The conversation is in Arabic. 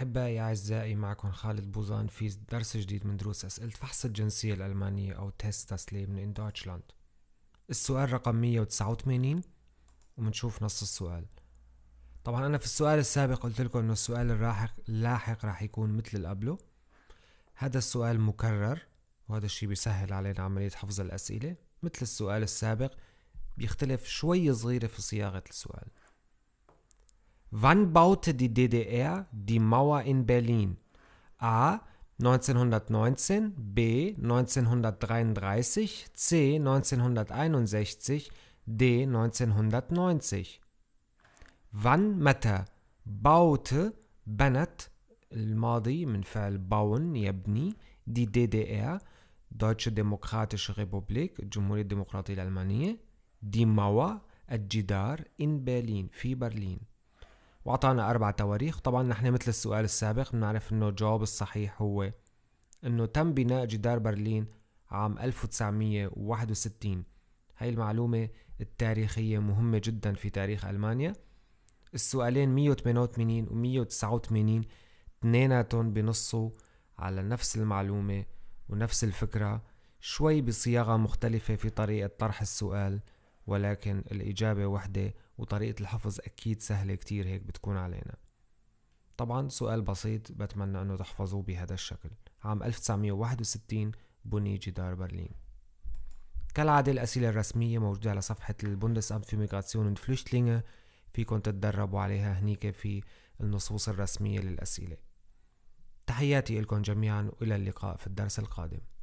أحبائي أعزائي معكم خالد بوزان في درس جديد من دروس أسئلة فحص الجنسية الألمانية أو تيست تسليم من دوتشلاند السؤال رقم 189 ومنشوف نص السؤال طبعا أنا في السؤال السابق قلت لكم إنه السؤال اللاحق اللاحق راح يكون مثل اللي قبله هذا السؤال مكرر وهذا الشيء بيسهل علينا عملية حفظ الأسئلة مثل السؤال السابق بيختلف شوي صغيرة في صياغة السؤال Wann baute die DDR die Mauer in Berlin? A. 1919, B. 1933, C. 1961, D. 1990. Wann متى baute Bennett الماضي mit Fall bauen يبني die DDR Deutsche Demokratische Republik جمهورية الديمقراطية Almanie, die Mauer الجدار in Berlin في Berlin. واعطانا اربع تواريخ طبعا نحن مثل السؤال السابق بنعرف انه الجواب الصحيح هو انه تم بناء جدار برلين عام 1961 هاي المعلومة التاريخية مهمة جدا في تاريخ ألمانيا السؤالين 188 و 189 اثنيناتهم بنصوا على نفس المعلومة ونفس الفكرة شوي بصياغة مختلفة في طريقة طرح السؤال ولكن الإجابة وحدة وطريقة الحفظ أكيد سهلة كتير هيك بتكون علينا طبعا سؤال بسيط بتمنى أنه تحفظوه بهذا الشكل عام 1961 بني جدار برلين كالعادة الأسئلة الرسمية موجودة على صفحة البوندس أمت في ميغراتسيون فلوشتلينغ فيكن تتدربوا عليها هنيك في النصوص الرسمية للأسئلة تحياتي لكم جميعا وإلى اللقاء في الدرس القادم